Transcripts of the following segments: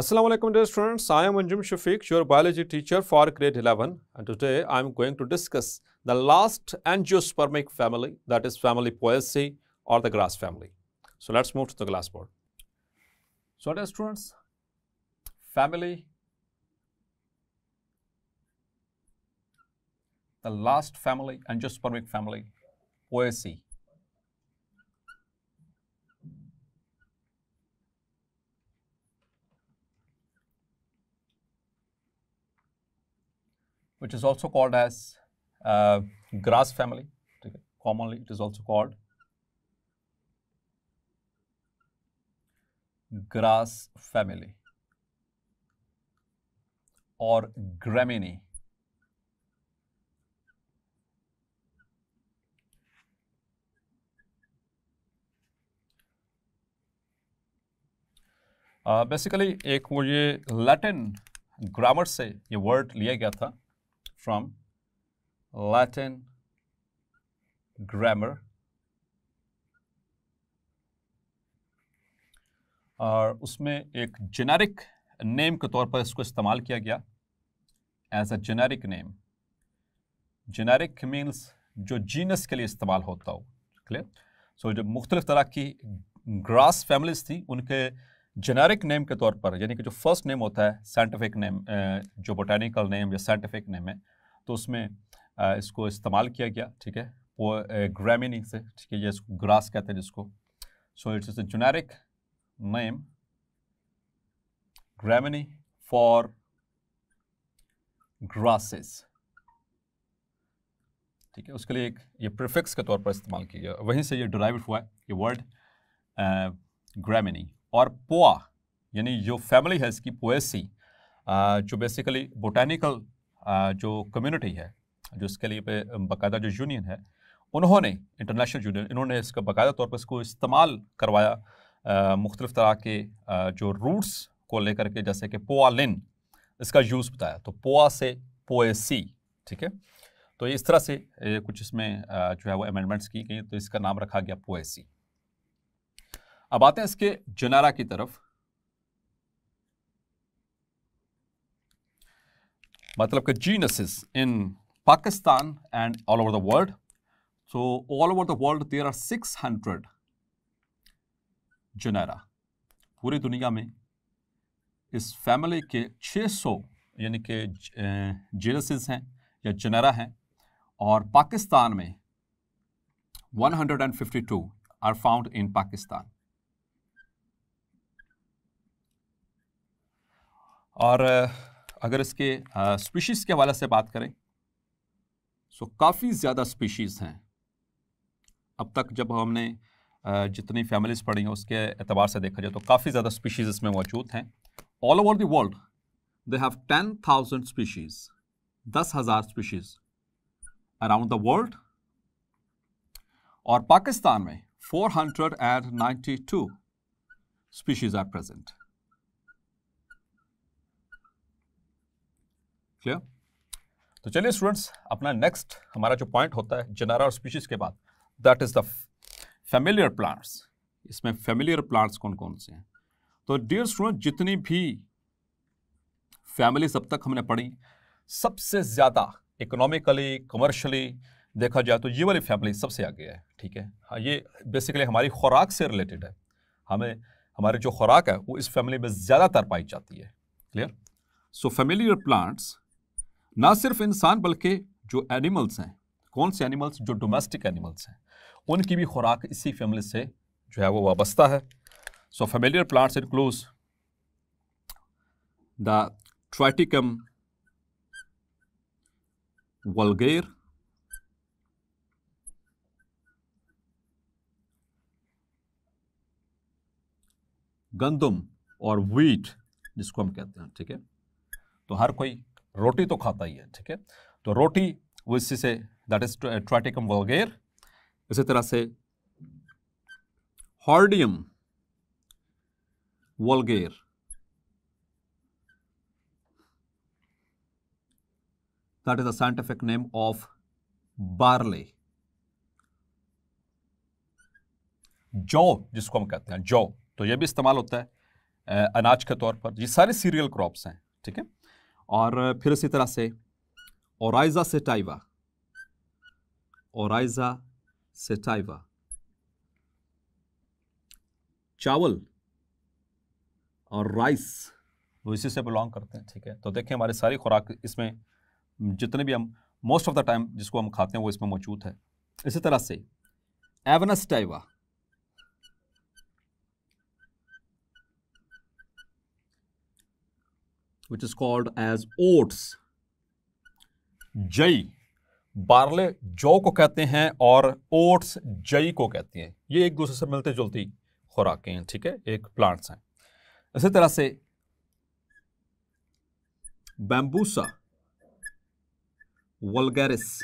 Assalamu alaikum dear students, I am Anjum Shafiq, your biology teacher for grade 11 and today I am going to discuss the last angiospermic family that is family Poaceae or the grass family. So let's move to the glass board. So dear students, family, the last family, angiospermic family, Poaceae which is also called as uh, grass family. Commonly, it is also called grass family or graminae. Basically uh, एक वो ये Latin grammar से ये word लिया गया था from Latin grammar और उसमें एक जेनेरिक नेम के तौर पर इसको इस्तेमाल किया गया as a generic name generic means जो जीनस के लिए इस्तेमाल होता हो क्लियर सो जो मुख्तलिफ तरह की ग्रास फैमिलीज थी उनके जेनेरिक नेम के तौर पर यानी कि जो फर्स्ट नेम होता है साइंटिफिक नेम जो बोटेनिकल नेम या साइंटिफिक नेम है तो उसमें इसको इस्तेमाल किया गया ठीक है वो ग्रामीनी से ठीक है ये इसको ग्रास कहते हैं जिसको so it's is a name Gramineae for grasses ठीक है उसके लिए एक ये प्रिफिक्स के तौर पर इस्तेमाल किया गया वहीं से ये डिराइव हुआ है ये वर्ड ग्रामिनी और पोआ यानी जो फैमिली है इसकी पोएसी जो बेसिकली बोटैनिकल जो कम्युनिटी है जो इसके लिए बाकायदा जो यूनियन है उन्होंने इंटरनेशनल यूनियन इन्होंने इसका बाकायदा तौर पर इसको इस्तेमाल करवाया मुख्तलिफ तरह के जो रूट्स को लेकर के जैसे कि पोआ लिन इसका यूज़ बताया तो पोआ से पोए सी ठीक है तो इस तरह से कुछ इसमें जो है वो अमेंडमेंट्स की गई तो इसका नाम रखा गया पोएसी अब आते हैं इसके जनारा की तरफ मतलब के genuses in Pakistan and all over the world so all over the world there are six hundred genera पूरी दुनिया में इस फैमिली के सौ यानी के जीनसिस हैं या जुनेरा हैं और पाकिस्तान में one hundred and fifty two are found in Pakistan और अगर इसके स्पीशीज़ के हवाले से बात करें सो काफ़ी ज़्यादा स्पीशीज़ हैं अब तक जब हमने जितनी फैमिलीज़ पढ़ी हैं उसके एतबार से देखा जाए तो काफ़ी ज़्यादा स्पीशीज़ इसमें मौजूद हैं all over the world they have ten thousand species दस हज़ार स्पीशीज़ अराउंड द वर्ल्ड और पाकिस्तान में four hundred and two species are present clear तो चलिए स्टूडेंट्स अपना नेक्स्ट हमारा जो पॉइंट होता है जनारा और स्पीशीज के बाद that is the familiar plants इसमें फेमिलियर प्लांट्स कौन कौन से हैं तो डियर स्टूडेंट जितनी भी फैमिली अब तक हमने पढ़ी सबसे ज़्यादा इकोनॉमिकली कमर्शली देखा जाए तो ये वाली फैमिली सबसे आगे है ठीक है हाँ ये बेसिकली हमारी खुराक से रिलेटेड है हमें हमारी जो खुराक है वो इस फैमिली में ज़्यादातर पाई जाती है क्लियर सो फेमिलियर प्लांट्स ना सिर्फ इंसान बल्कि जो एनिमल्स हैं कौन से एनिमल्स जो डोमेस्टिक एनिमल्स हैं उनकी भी खुराक इसी फैमिली से जो है वो वाबस्ता है so familiar plants include the Triticum vulgare गंदम और वीट जिसको हम कहते हैं ठीक है तो हर कोई रोटी तो खाता ही है ठीक है तो रोटी वो इसी से दैट इज ट्रैटिकम वोगेर इसी तरह से Hordeum vulgare that is the scientific name of barley जौ जिसको हम कहते हैं जौ तो ये भी इस्तेमाल होता है अनाज के तौर पर ये सारे सीरियल क्रॉप्स हैं ठीक है और फिर इसी तरह से ओराइजा सेटाइवा ओराइजा सेटाइवा चावल और राइस वो इसी से बिलोंग करते हैं ठीक है तो देखें हमारी सारी खुराक इसमें जितने भी हम मोस्ट ऑफ द टाइम जिसको हम खाते हैं वो इसमें मौजूद है इसी तरह से Avena sativa which is called as oats. जई बार्ले जौ को कहते हैं और ओट्स जई को कहते हैं ये एक दूसरे से मिलते जुलती खुराकें हैं ठीक है एक प्लांट्स हैं इसी तरह से बैम्बूसा वलगेरिस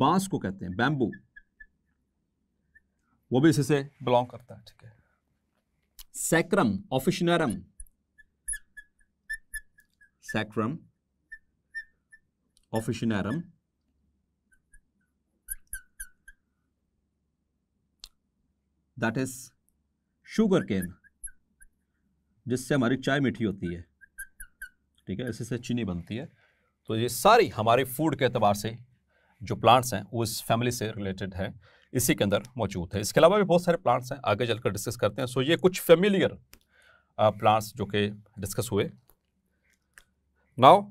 बांस को कहते हैं बैम्बू वो भी इसी से बिलोंग करता है ठीक है Saccharum officinarum Saccharum officinarum that is sugar cane जिससे हमारी चाय मीठी होती है ठीक है इसी से चीनी बनती है तो ये सारी हमारे फूड के अतबार से जो प्लांट्स हैं वो इस फैमिली से रिलेटेड है इसी के अंदर मौजूद है इसके अलावा भी बहुत सारे प्लांट्स हैं आगे चलकर डिस्कस करते हैं सो ये कुछ फेमिलियर प्लांट्स जो कि डिस्कस हुए नाउ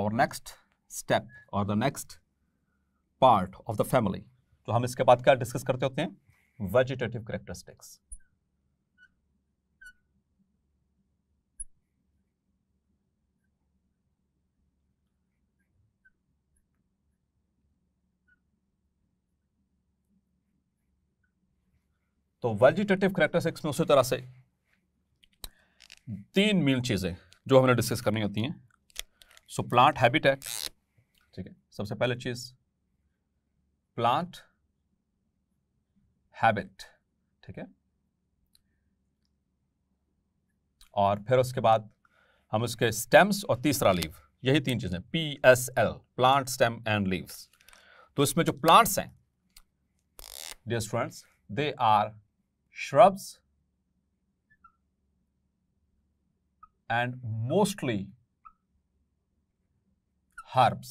आवर नेक्स्ट स्टेप और the next part of the family तो हम इसके बाद क्या डिस्कस करते होते हैं वेजिटेटिव करेक्टरिस्टिक्स तो वेजिटेटिव करेक्टरिस्टिक्स में उसी तरह से तीन मेन चीज़ें जो हमने डिस्कस करनी होती हैं सो प्लांट हैबिटेट ठीक है सबसे पहले चीज़ प्लांट हैबिट ठीक है और फिर उसके बाद हम उसके स्टेम्स और तीसरा लीव यही तीन चीज़ें P S L plant stem and leaves तो इसमें जो प्लांट्स हैं dear students they are shrubs, and mostly herbs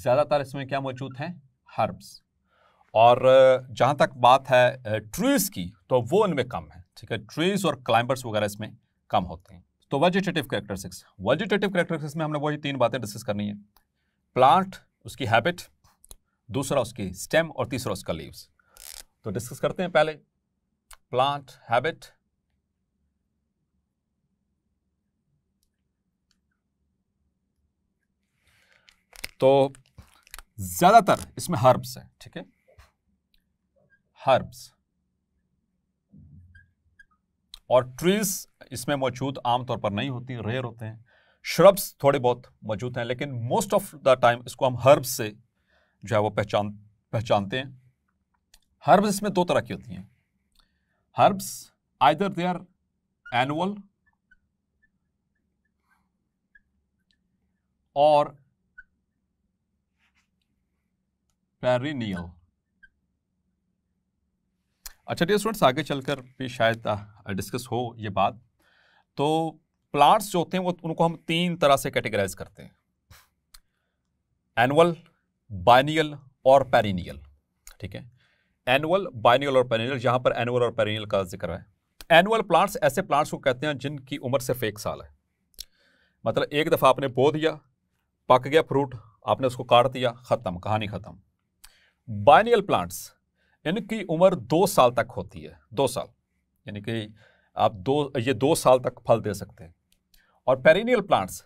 ज़्यादातर इसमें क्या मौजूद हैं हर्ब्स और जहाँ तक बात है ट्रीज़ की तो वो इनमें कम है ठीक है ट्रीज़ और क्लाइंबर्स वगैरह इसमें कम होते हैं तो वेजिटेटिव करेक्टरिस्टिक्स वेजिटेटिव करेक्टरिस्टिक्स में हमने वही तीन बातें डिस्कस करनी है प्लांट उसकी हैबिट दूसरा उसकी स्टेम और तीसरा उसका लीव्स तो डिस्कस करते हैं पहले प्लांट हैबिट तो ज्यादातर इसमें हर्ब्स है ठीक है हर्ब्स और ट्रीज इसमें मौजूद आमतौर पर नहीं होती रेयर होते हैं श्रब्स थोड़े बहुत मौजूद हैं लेकिन मोस्ट ऑफ द टाइम इसको हम हर्ब्स से जो है वो पहचान पहचानते हैं हर्ब्स इसमें दो तरह की होती हैं herbs either they are annual और पेरिनियल अच्छा डी स्टूडेंट्स आगे चलकर भी शायद डिस्कस हो ये बात तो प्लांट्स जो होते हैं वो उनको हम तीन तरह से कैटेगराइज करते हैं एनुअल बाइनियल और पेरिनियल ठीक है एनुअल बाइनियल और पेरिनियल यहाँ पर एनुअल और पेरिनियल का जिक्र है एनुअल प्लांट्स ऐसे प्लांट्स को कहते हैं जिनकी उम्र सिर्फ एक साल है मतलब एक दफ़ा आपने बो दिया पक गया फ्रूट आपने उसको काट दिया ख़त्म कहानी ख़त्म बाइनियल प्लांट्स इनकी उम्र दो साल तक होती है दो साल यानी कि आप दो ये दो साल तक फल दे सकते हैं और पेरिनियल प्लांट्स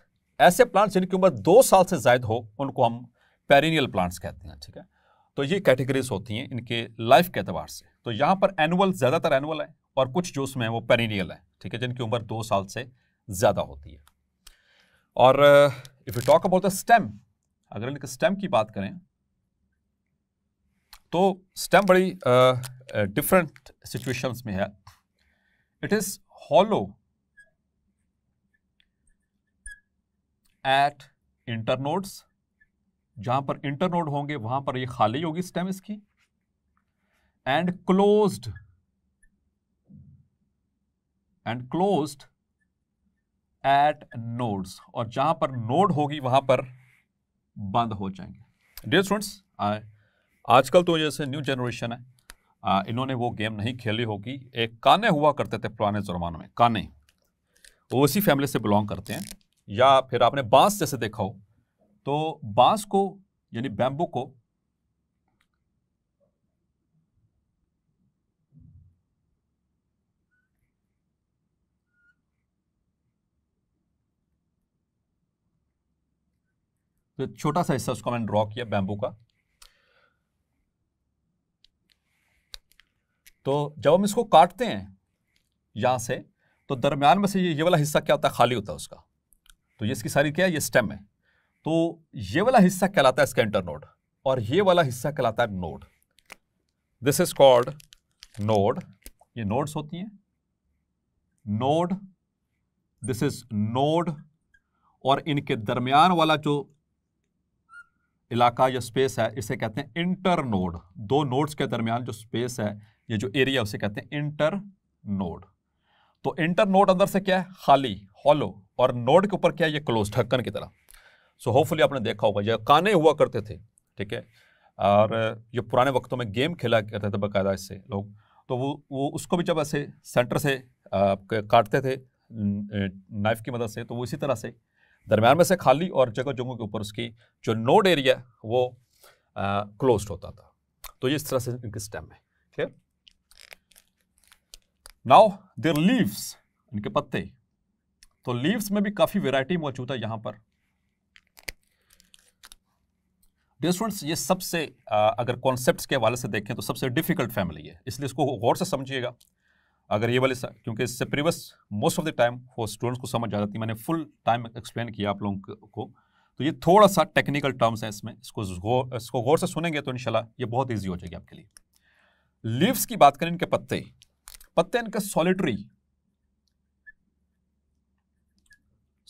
ऐसे प्लांट्स जिनकी उम्र दो साल से ज्यादा हो उनको हम पेरिनियल प्लांट्स कहते हैं ठीक है तो ये कैटेगरीज होती हैं इनके लाइफ के अतबार से तो यहाँ पर एनुअल ज़्यादातर एनुअल है और कुछ जो उसमें वो पेरिनियल है ठीक है जिनकी उम्र दो साल से ज़्यादा होती है और if you talk about the stem अगर इनके स्टेम की बात करें तो स्टेम बड़ी डिफरेंट uh, सिचुएशंस में है it is hollow at internodes जहां पर इंटरनोड होंगे वहां पर ये खाली होगी स्टेम इसकी and closed and closed at nodes और जहां पर नोड होगी वहां पर बंद हो जाएंगे डियर स्टूडेंट्स आजकल तो जैसे न्यू जनरेशन है आ, इन्होंने वो गेम नहीं खेली होगी एक काने हुआ करते थे पुराने जमानों में काने वो उसी फैमिली से बिलोंग करते हैं या फिर आपने बांस जैसे देखा हो तो बांस को यानी बैम्बू को तो छोटा सा हिस्सा उसको मैंने ड्रॉ किया बैम्बू का तो जब हम इसको काटते हैं यहां से तो दरम्यान में से ये ये वाला हिस्सा क्या होता है खाली होता है उसका तो ये इसकी सारी क्या है ये स्टेम है तो ये वाला हिस्सा कहलाता है स्कैंटर नोड और ये वाला हिस्सा कहलाता है node this is called node ये नोड्स होती हैं नोड दिस इज नोड और इनके दरमियान वाला जो इलाका या स्पेस है इसे कहते हैं इंटर नोड दो नोड्स के दरमियान जो स्पेस है ये जो एरिया उसे कहते हैं इंटर नोड तो इंटर नोड अंदर से क्या है खाली हॉलो और नोड के ऊपर क्या है ये क्लोज ढक्कन की तरह सो होपफुली आपने देखा होगा यह काने हुआ करते थे ठीक है और जो पुराने वक्तों में गेम खेला करते थे बाकायदा इससे लोग तो वो वो उसको भी जब ऐसे सेंटर से काटते थे नाइफ की मदद से तो वो इसी तरह से दरम्यान में से खाली और जगह जगहों के ऊपर उसकी जो नोड एरिया वो क्लोज होता था तो ये इस तरह से इनके स्टेम है क्लियर नाउ देर लीव्स इनके पत्ते तो लीव्स में भी काफ़ी वेराइटी मौजूद है यहाँ पर डियर स्टूडेंट्स ये सबसे अगर कॉन्सेप्ट के हवाले से देखें तो सबसे डिफिकल्ट फैमिली है इसलिए इसको गौर से समझिएगा अगर ये वाले क्योंकि इससे previous most of the time वो स्टूडेंट्स को समझ आ जाती मैंने फुल टाइम एक्सप्लेन किया आप लोगों को तो ये थोड़ा सा टेक्निकल टर्म्स हैं इसमें इसको इसको गौर से सुनेंगे तो इनशाला ये बहुत ईजी हो जाएगी आपके लिए लीव्स की बात करें इनके पत्ते पत्ते इनके सॉलिटरी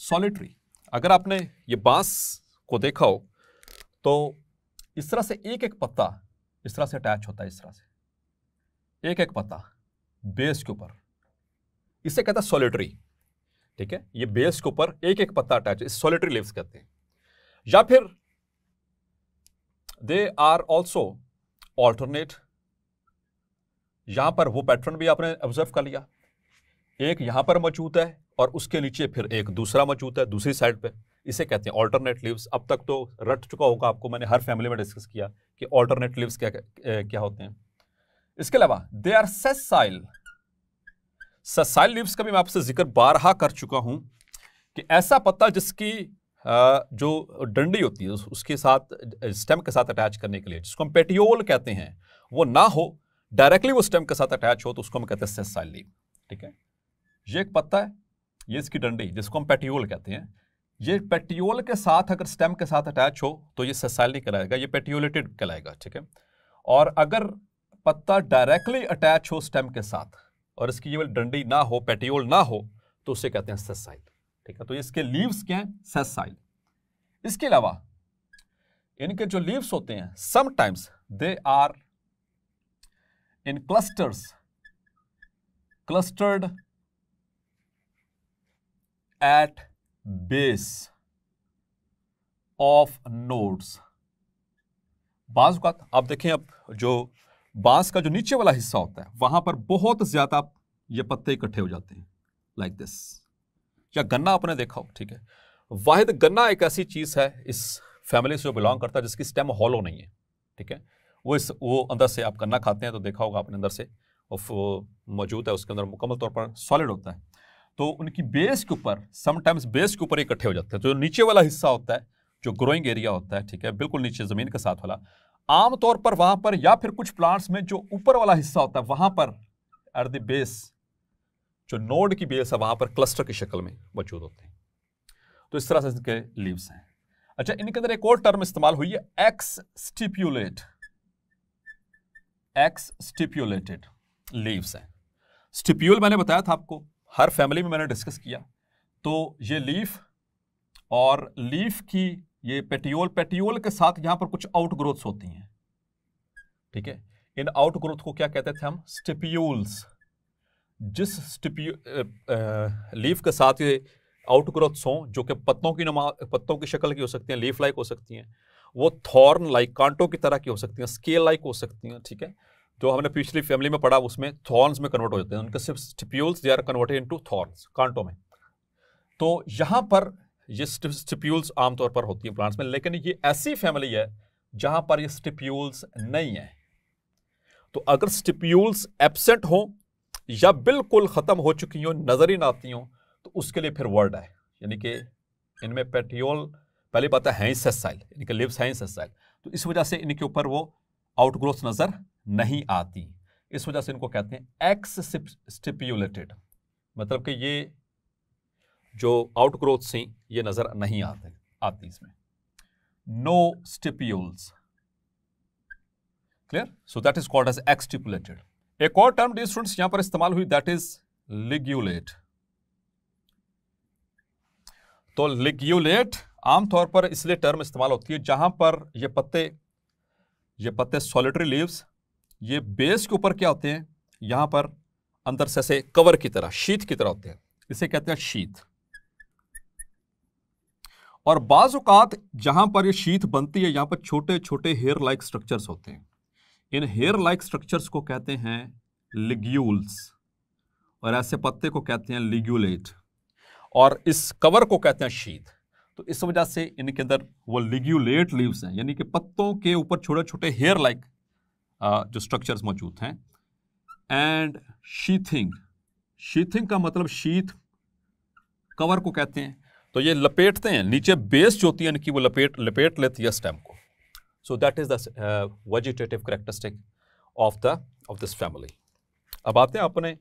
सॉलिटरी अगर आपने ये बांस को देखा हो तो इस तरह से एक एक पत्ता इस तरह से अटैच होता है इस तरह से एक एक पत्ता बेस के ऊपर इसे कहता है सोलिटरी ठीक है ये बेस के ऊपर एक एक पत्ता अटैच इस सोलिटरी लिव्स कहते हैं या फिर दे आर ऑल्सो ऑल्टरनेट यहां पर वो पैटर्न भी आपने ऑब्जर्व कर लिया एक यहां पर मौजूद है और उसके नीचे फिर एक दूसरा मौजूद है दूसरी साइड पे इसे कहते हैं ऑल्टरनेट लिव्स अब तक तो रट चुका होगा आपको मैंने हर फैमिली में डिस्कस किया कि ऑल्टरनेट लिव्स क्या क्या होते हैं इसके अलावा they are sessile sessile leaves का भी मैं आपसे जिक्र बारहा कर चुका हूं कि ऐसा पत्ता जिसकी जो डंडी होती है उसके साथ स्टेम के साथ अटैच करने के लिए जिसको हम पेटियोल कहते हैं वो ना हो डायरेक्टली वो स्टेम के साथ अटैच हो तो उसको हम कहते हैं सेसाइल लिव ठीक है ये एक पत्ता है ये इसकी डंडी जिसको हम पेटियोल कहते हैं ये पेट्रियोल के साथ अगर स्टेम के साथ अटैच हो तो ये सेसाइली कहलाएगा ये पेट्रियोलेटेड कहलाएगा ठीक है और अगर पत्ता डायरेक्टली अटैच हो स्टेम के साथ और इसकी ये डंडी ना हो पेटियोल ना हो तो उसे कहते हैं ससाइल ठीक है तो इसके लीव्स क्या है सेसाइल इसके अलावा इनके जो लीव्स होते हैं sometimes they are in clusters clustered at base of nodes बाज का आप देखें अब जो बांस का जो नीचे वाला हिस्सा होता है वहां पर बहुत ज्यादा ये पत्ते इकट्ठे हो जाते हैं लाइक like दिस या गन्ना आपने देखा हो ठीक है वाहिद गन्ना एक ऐसी चीज़ है इस फैमिली से जो बिलोंग करता है जिसकी स्टेम हॉलो नहीं है ठीक है वो इस वो अंदर से आप गन्ना खाते हैं तो देखा होगा आपने अंदर से मौजूद है उसके अंदर मुकम्मल तौर पर सॉलिड होता है तो उनकी बेस के ऊपर समटाइम्स बेस के ऊपर इकट्ठे हो जाते हैं तो जो नीचे वाला हिस्सा होता है जो ग्रोइंग एरिया होता है ठीक है बिल्कुल नीचे ज़मीन के साथ वाला आमतौर पर वहां पर या फिर कुछ प्लांट्स में जो ऊपर वाला हिस्सा होता है वहां पर एट द बेस जो नोड की बेस है वहां पर क्लस्टर की शक्ल में मौजूद होते हैं तो इस तरह से इनके लीव्स हैं अच्छा इनके अंदर एक और टर्म इस्तेमाल हुई है exstipulate exstipulated leaves हैं स्टिप्यूल मैंने बताया था आपको हर फैमिली में मैंने डिस्कस किया तो ये लीफ और लीफ की ये पेटियोल पेटियोल के साथ यहाँ पर कुछ आउट ग्रोथ्स होती हैं ठीक है इन आउट ग्रोथ को क्या कहते थे हम स्टिप्यूल्स जिस स्टिप्यू लीफ के साथ ये आउट ग्रोथ्स हों जो कि पत्तों की नमा पत्तों की शक्ल की हो सकती हैं लीफ लाइक हो सकती हैं वो थॉर्न लाइक कांटों की तरह की हो सकती हैं स्केल लाइक हो सकती हैं ठीक है जो हमने पिछली फैमिली में पढ़ा उसमें थॉर्न्स में कन्वर्ट हो जाते हैं उनके सिर्फ stipules they are converted into thorns कांटों में तो यहाँ पर ये स्टिप्यूल्स आमतौर पर होती है प्लांट्स में लेकिन ये ऐसी फैमिली है जहाँ पर ये स्टिप्यूल्स नहीं है तो अगर स्टिप्यूल्स एबसेंट हों या बिल्कुल ख़त्म हो चुकी हों नज़र ही ना आती हों तो उसके लिए फिर वर्ड है यानी कि इनमें पेटियोल पहली बात है हैंसेसाइल इनके लिप्स सेसाइल तो इस वजह से इनके ऊपर वो आउटग्रोथ नज़र नहीं आती इस वजह से इनको कहते हैं एक्स स्टिप्यूलेटेड मतलब कि ये जो आउट ग्रोथ थी ये नज़र नहीं आते आती इसमें no stipules clear so that is called as exstipulated एक और टर्म डी स्टूडेंट्स यहां पर इस्तेमाल हुई दैट इज लिग्यूलेट तो लिग्यूलेट आमतौर पर इसलिए टर्म इस्तेमाल होती है जहां पर ये पत्ते ये पत्ते सॉलिटरी लीव्स ये बेस के ऊपर क्या होते हैं यहां पर अंदर से ऐसे कवर की तरह शीत की तरह होते हैं इसे कहते हैं शीत और बाज़ात जहां पर ये शीत बनती है यहां पर छोटे छोटे हेयर लाइक स्ट्रक्चर्स होते हैं इन हेयर लाइक स्ट्रक्चर्स को कहते हैं लिग्यूल्स और ऐसे पत्ते को कहते हैं लिग्यूलेट और इस कवर को कहते हैं शीत तो इस वजह से इनके अंदर वो लिग्यूलेट लीव्स हैं यानी कि पत्तों के ऊपर छोटे छोटे हेयर लाइक जो स्ट्रक्चर्स मौजूद हैं एंड शीथिंग शीथिंग का मतलब शीथ कवर को कहते हैं तो ये लपेटते हैं नीचे बेस जो होती है इनकी वो लपेट लपेट लेती है स्टेम को so that is the vegetative characteristic of the of this family अब आते हैं अपने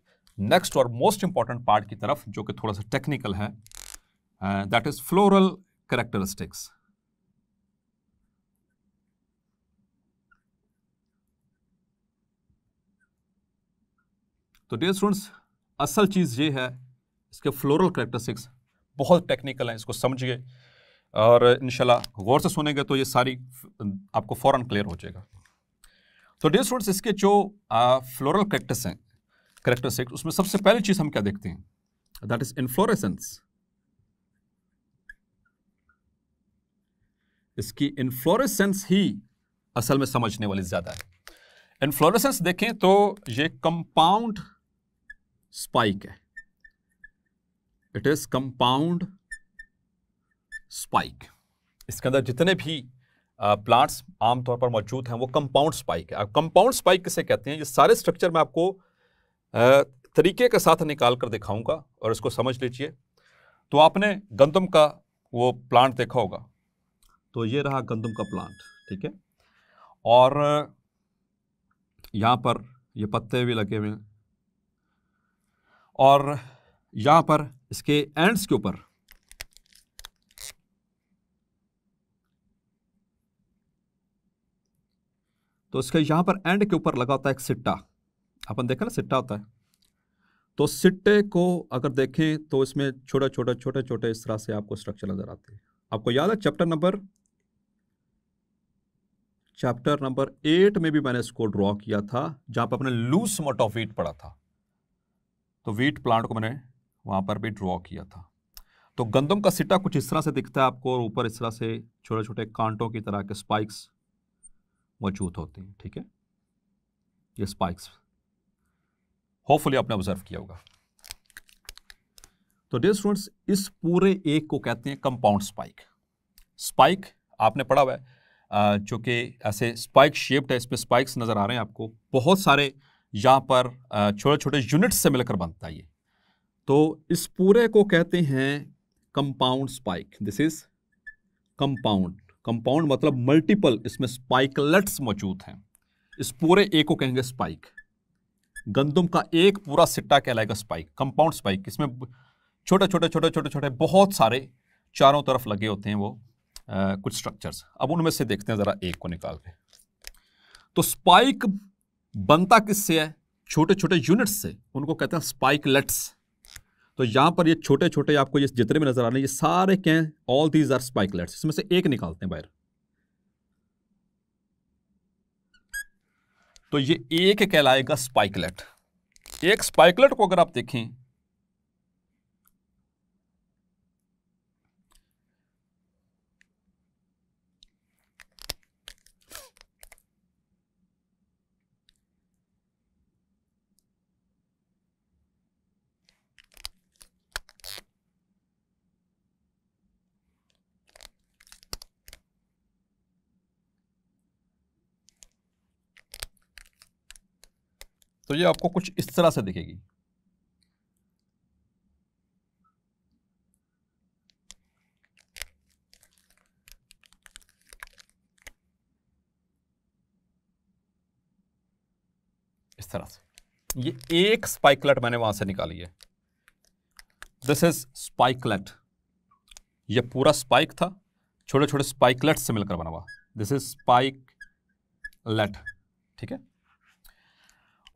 नेक्स्ट और मोस्ट इंपॉर्टेंट पार्ट की तरफ जो कि थोड़ा सा टेक्निकल है दैट इज़ फ्लोरल करेक्टरिस्टिक्स तो डियर स्टूडेंट्स असल चीज़ ये है इसके फ्लोरल करेक्टरिस्टिक्स बहुत टेक्निकल हैं इसको समझिए और इनशाला गौर से सुनेंगे तो ये सारी आपको फ़ौर क्लियर हो जाएगा तो डियर स्टूडेंट्स इसके जो आ, फ्लोरल करेक्टर्स हैं करेक्टरिस्टिक्स उसमें सबसे पहली चीज़ हम क्या देखते हैं दैट इज़ इन्फ्लोरेसेंस इसकी इन्फ्लोरेसेंस ही असल में समझने वाली ज़्यादा है इन्फ्लोरेसेंस देखें तो ये कंपाउंड स्पाइक है इट इज कंपाउंड स्पाइक इसके अंदर जितने भी प्लांट्स आमतौर पर मौजूद हैं वो कंपाउंड स्पाइक है कंपाउंड स्पाइक किसे कहते हैं ये सारे स्ट्रक्चर मैं आपको तरीके के साथ निकाल कर दिखाऊंगा और इसको समझ लीजिए तो आपने गंदम का वो प्लांट देखा होगा तो ये रहा गंदम का प्लांट ठीक है और यहाँ पर ये पत्ते भी लगे हुए हैं और यहां पर इसके एंड्स के ऊपर तो इसके यहां पर एंड के ऊपर लगा होता है एक सिट्टा अपन देखा ना सिट्टा होता है तो सिट्टे को अगर देखें तो इसमें छोटे छोटे छोटे छोटे इस तरह से आपको स्ट्रक्चर नजर आते हैं आपको याद है chapter number chapter number eight में भी मैंने इसको ड्रॉ किया था जहां पर अपने लूस मोटोफीट पढ़ा था तो वीट प्लांट को मैंने वहाँ पर भी ड्रॉ किया था तो गंदम का सिटा कुछ इस तरह से दिखता है आपको और ऊपर इस तरह से छोटे छोटे कांटों की तरह के स्पाइक्स मौजूद होते हैं ठीक है ये स्पाइक्स होपफुली आपने ऑब्जर्व किया होगा तो डे स्टूडेंट्स इस पूरे एक को कहते हैं कंपाउंड स्पाइक स्पाइक आपने पढ़ा हुआ है जो कि ऐसे स्पाइक शेप्ड है इसमें स्पाइक्स नज़र आ रहे हैं आपको बहुत सारे यहाँ पर छोटे छोटे यूनिट्स से मिलकर बनता है ये तो इस पूरे को कहते हैं compound spike this is compound compound मतलब मल्टीपल इसमें स्पाइकलेट्स मौजूद हैं इस पूरे ए को कहेंगे स्पाइक गंदम का एक पूरा सिट्टा कहलाएगा स्पाइक कंपाउंड स्पाइक इसमें छोटे छोटे छोटे छोटे छोटे बहुत सारे चारों तरफ लगे होते हैं वो आ, कुछ स्ट्रक्चर्स अब उनमें से देखते हैं ज़रा एक को निकाल के तो स्पाइक बनता किससे है छोटे छोटे यूनिट्स से उनको कहते हैं स्पाइकलेट्स तो यहाँ पर ये छोटे छोटे आपको ये जितने भी नज़र आ रहे हैं ये सारे क्या ऑल दीज आर स्पाइकलेट्स इसमें से एक निकालते हैं बाहर तो ये एक कहलाएगा स्पाइकलेट एक स्पाइकलेट को अगर आप देखें तो ये आपको कुछ इस तरह से दिखेगी इस तरह से ये एक स्पाइकलेट मैंने वहां से निकाली है दिस इज स्पाइकलेट ये पूरा स्पाइक था छोटे छोटे स्पाइकलेट से मिलकर बना हुआ दिस इज स्पाइक लेट ठीक है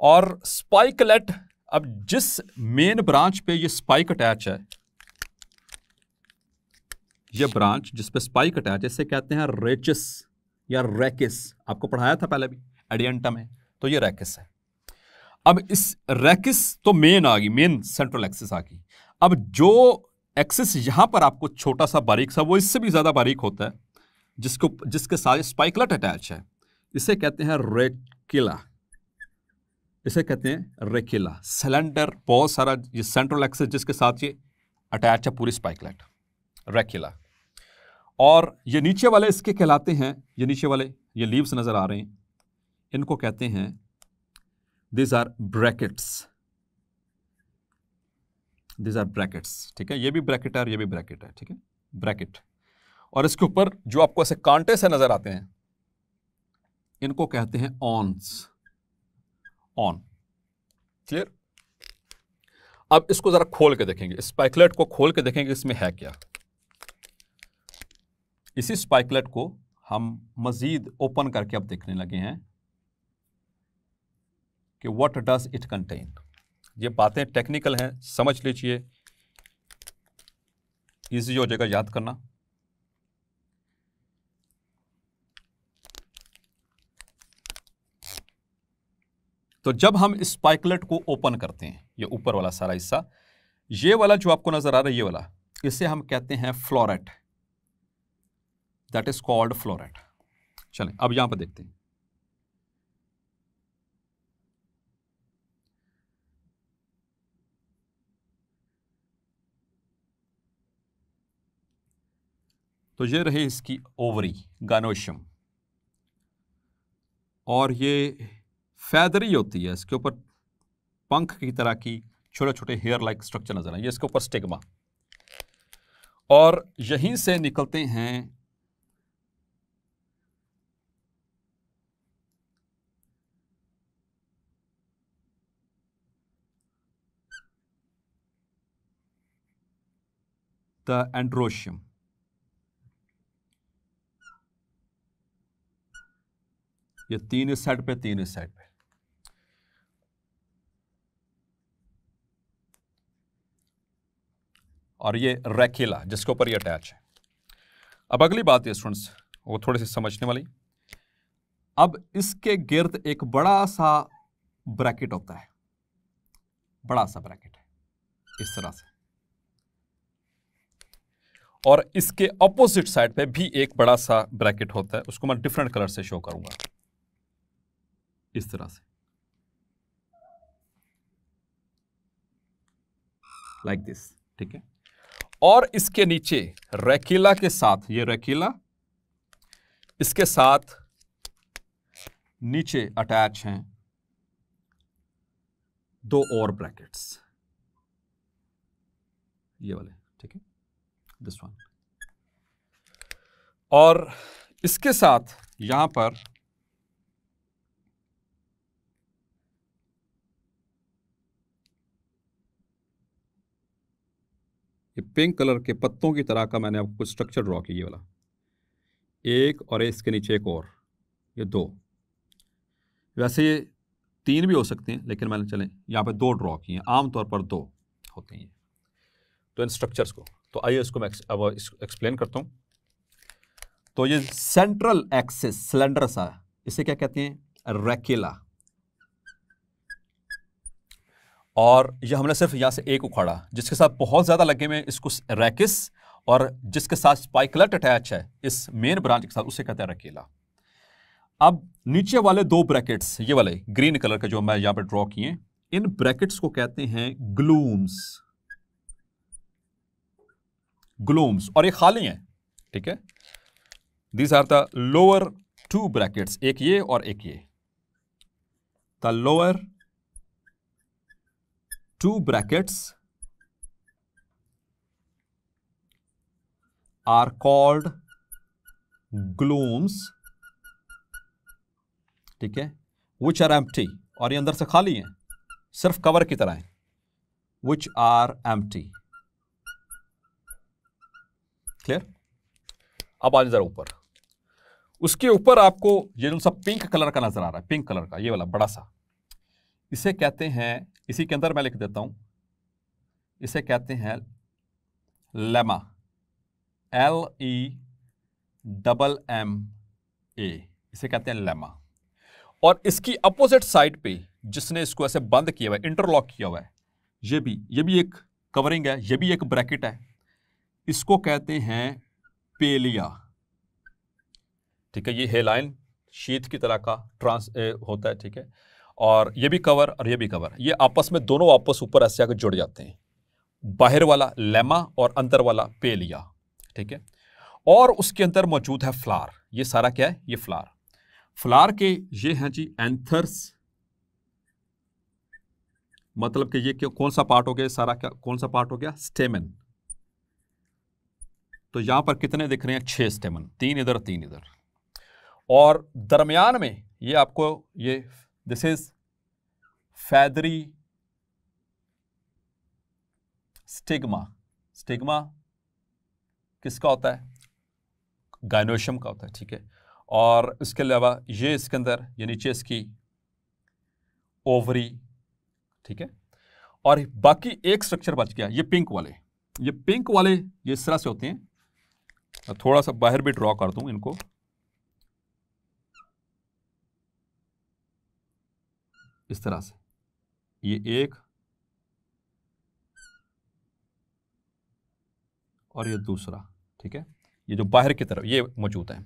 और स्पाइकलेट अब जिस मेन ब्रांच पे ये स्पाइक अटैच है ये ब्रांच जिस पे स्पाइक अटैच है इसे कहते हैं रेचिस या रैकिस आपको पढ़ाया था पहले भी एडियंटम है तो ये रैकिस है अब इस रैकिस तो मेन आ गई मेन सेंट्रल एक्सिस आ गई अब जो एक्सिस यहां पर आपको छोटा सा बारीक सा वो इससे भी ज़्यादा बारीक होता है जिसको जिसके साथ स्पाइकलेट अटैच है इसे कहते हैं रेकिला इसे कहते हैं रेकेला सिलेंडर बहुत सारा ये सेंट्रल एक्सेस जिसके साथ ये अटैच है पूरी स्पाइकलेट रेकेला और ये नीचे वाले इसके कहलाते हैं ये नीचे वाले ये लीव्स नज़र आ रहे हैं इनको कहते हैं these are brackets these are brackets ठीक है ये भी ब्रैकेट है और ये भी ब्रैकेट है ठीक है ब्रैकेट और इसके ऊपर जो आपको ऐसे कांटे से नज़र आते हैं इनको कहते हैं ऑन्स ऑन क्लियर अब इसको जरा खोल के देखेंगे स्पाइकलेट को खोल के देखेंगे इसमें है क्या इसी स्पाइकलेट को हम मज़ीद ओपन करके अब देखने लगे हैं कि व्हाट डज इट कंटेन ये बातें टेक्निकल हैं समझ लीजिए इजी हो जाएगा याद करना तो जब हम स्पाइकलेट को ओपन करते हैं ये ऊपर वाला सारा हिस्सा ये वाला जो आपको नज़र आ रहा है ये वाला इसे हम कहते हैं floret that is called floret चलें अब यहां पर देखते हैं तो ये रही इसकी ओवरी गानोशियम और ये फैदरी होती है इसके ऊपर पंख की तरह की छोटे छोटे हेयर लाइक स्ट्रक्चर नजर आए इसके ऊपर स्टिग्मा और यहीं से निकलते हैं द एंड्रोशियम ये तीन इस साइड पे तीन इस साइड और ये रैकेला जिसके ऊपर ये अटैच है अब अगली बात है स्टूडेंट्स वो थोड़ी सी समझने वाली अब इसके गिर्द एक बड़ा सा ब्रैकेट होता है बड़ा सा ब्रैकेट है इस तरह से और इसके अपोजिट साइड पे भी एक बड़ा सा ब्रैकेट होता है उसको मैं डिफरेंट कलर से शो करूंगा इस तरह से लाइक दिस ठीक है और इसके नीचे रेकिला के साथ ये रेकिला इसके साथ नीचे अटैच हैं दो और ब्रैकेट्स ये वाले ठीक है दिस वन और इसके साथ यहां पर ये पिंक कलर के पत्तों की तरह का मैंने आपको स्ट्रक्चर ड्रॉ किया वाला एक और इसके नीचे एक और ये दो वैसे ये तीन भी हो सकते हैं लेकिन मैंने चलें यहाँ पे दो ड्रॉ किए हैं आमतौर पर दो होते हैं तो इन स्ट्रक्चर्स को तो आइए इसको मैं अब एक्सप्लेन करता हूँ तो ये सेंट्रल एक्सिस सिलेंडर सा इसे क्या कहते हैं रेकेला और ये हमने सिर्फ यहाँ से एक उखाड़ा जिसके साथ बहुत ज़्यादा लगे हुए इसको रैकिस और जिसके साथ स्पाइकलट अटैच है इस मेन ब्रांच के साथ उसे कहते हैं रकेला अब नीचे वाले दो ब्रैकेट्स ये वाले ग्रीन कलर के जो मैं यहाँ पर ड्रॉ किए इन ब्रैकेट्स को कहते हैं ग्लूम्स ग्लूम्स और ये खाली हैं ठीक है these are the lower two brackets एक ये और एक ये the lower two brackets are called glumes ठीक है विच आर एम्प्टी और ये अंदर से खाली है सिर्फ कवर की तरह है विच आर एम्प्टी क्लियर अब आ जरा ऊपर उसके ऊपर आपको ये जो सा पिंक कलर का नजर आ रहा है पिंक कलर का ये वाला बड़ा सा इसे कहते हैं इसी के अंदर मैं लिख देता हूं इसे कहते हैं lemma L E double M A इसे कहते हैं लेमा और इसकी अपोजिट साइड पे जिसने इसको ऐसे बंद किया हुआ है इंटरलॉक किया हुआ है ये भी ये भी एक कवरिंग है ये भी एक ब्रैकेट है इसको कहते हैं पेलिया ठीक है ये हेलाइन शीत की तरह का ट्रांस ए, होता है ठीक है और ये भी कवर और ये भी कवर ये आपस में दोनों आपस ऊपर ऐसे आकर जुड़ जाते हैं बाहर वाला लेमा और अंदर वाला पेलिया ठीक है और उसके अंदर मौजूद है फ्लार ये सारा क्या है ये फ्लार फ्लार के ये हैं जी एंथर्स मतलब कि ये कौन सा पार्ट हो गया सारा क्या कौन सा पार्ट हो गया स्टेमन तो यहां पर कितने दिख रहे हैं छह स्टेमन तीन इधर तीन इधर और दरमियान में ये आपको ये This is feathery stigma stigma किसका होता है गाइनोशियम का होता है ठीक है और इसके अलावा ये इसके अंदर ये नीचे इसकी ओवरी ठीक है और बाकी एक स्ट्रक्चर बच गया ये पिंक वाले ये पिंक वाले ये इस तरह से होते हैं थोड़ा सा बाहर भी ड्रॉ कर दूं इनको इस तरह से ये एक और ये दूसरा ठीक है ये जो बाहर की तरफ ये मौजूद है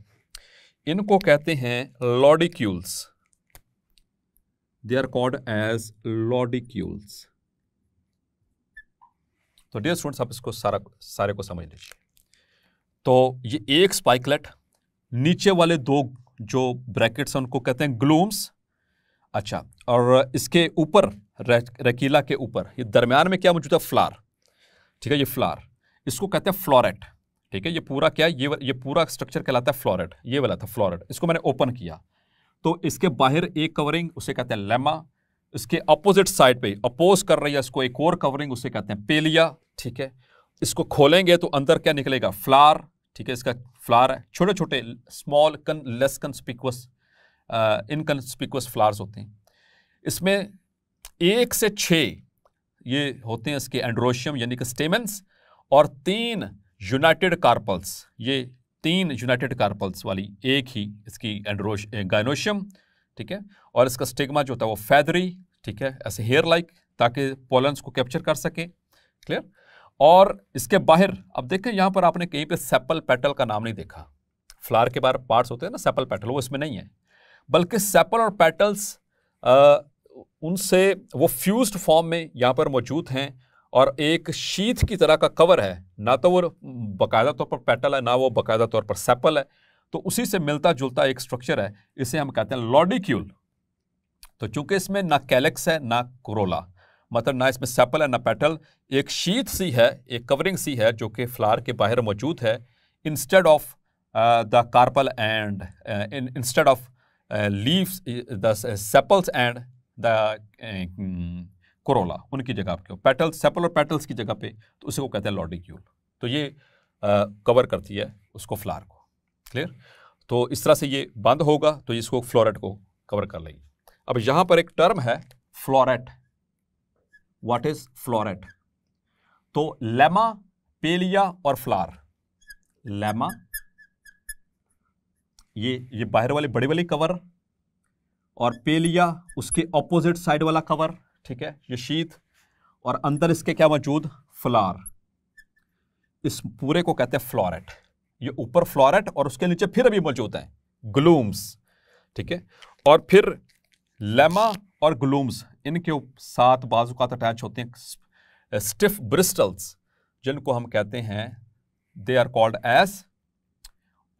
इनको कहते हैं lodicules they are called as lodicules तो डियर स्टूडेंट्स आप इसको सारा सारे को समझ लीजिए तो ये एक स्पाइकलेट नीचे वाले दो जो ब्रैकेट्स हैं उनको कहते हैं ग्लूम्स अच्छा और इसके ऊपर रकीला के ऊपर ये दरमियान में क्या मौजूद है फ्लार ठीक है ये फ्लार इसको कहते हैं फ्लोरेट ठीक है ये पूरा क्या ये ये पूरा स्ट्रक्चर कहलाता है फ्लोरेट ये वाला था फ्लोरेट इसको मैंने ओपन किया तो इसके बाहर एक कवरिंग उसे कहते हैं लेमा इसके अपोजिट साइड पे अपोज कर रही है इसको एक और कवरिंग उसे कहते हैं पेलिया ठीक है इसको खोलेंगे तो अंदर क्या निकलेगा फ्लार ठीक है इसका फ्लार है छोटे छोटे स्मॉल कन लेस कन कंस्पिकुअस इनकन्सपिकुअस फ्लावर्स होते हैं इसमें एक से छः ये होते हैं इसके एंड्रोशियम यानी कि स्टेमेंस और तीन यूनाइटेड कार्पल्स ये तीन यूनाइटेड कार्पल्स वाली एक ही इसकी एंड्रोश गाइनोशियम ठीक है और इसका स्टिग्मा जो होता है वो फैदरी ठीक है ऐसे हेयर लाइक ताकि पोलन्स को कैप्चर कर सके क्लियर और इसके बाहर अब देखें यहाँ पर आपने कहीं पे सेपल पेटल का नाम नहीं देखा फ्लावर के बाहर पार्ट्स होते हैं ना सेपल पेटल वो इसमें नहीं है बल्कि सेपल और पेटल्स उनसे वो फ्यूज्ड फॉर्म में यहाँ पर मौजूद हैं और एक शीत की तरह का कवर है ना तो वो बाकायदा तौर पर पेटल है ना वो बाकायदा तौर पर सेपल है तो उसी से मिलता जुलता एक स्ट्रक्चर है इसे हम कहते हैं लॉडिक्यूल तो चूंकि इसमें ना कैलेक्स है ना कोरोला मतलब ना इसमें सेपल है ना पेटल एक शीत सी है एक कवरिंग सी है जो कि फ्लार के बाहर मौजूद है instead of the carpel and instead of leaves the sepals and the corolla उनकी जगह आपके पेटल्स सेपल और पेटल्स की जगह पे तो उसे को कहते हैं लॉडिक्यूल तो ये कवर uh, करती है उसको फ्लार को क्लियर तो इस तरह से ये बंद होगा तो इसको फ्लोरेट को कवर कर लेगी अब यहाँ पर एक टर्म है फ्लोरेट व्हाट इज फ्लोरेट तो लेमा पेलिया और फ्लार लेमा ये ये बाहर वाले बड़े वाले कवर और पेलिया उसके ऑपोजिट साइड वाला कवर ठीक है ये शीत और अंदर इसके क्या मौजूद फ्लार इस पूरे को कहते हैं फ्लोरेट ये ऊपर फ्लोरेट और उसके नीचे फिर अभी मौजूद है ग्लूम्स ठीक है और फिर लेमा और ग्लूम्स इनके साथ बाजूकात अटैच होते हैं स्टिफ ब्रिस्टल्स eh, जिनको हम कहते हैं they are called as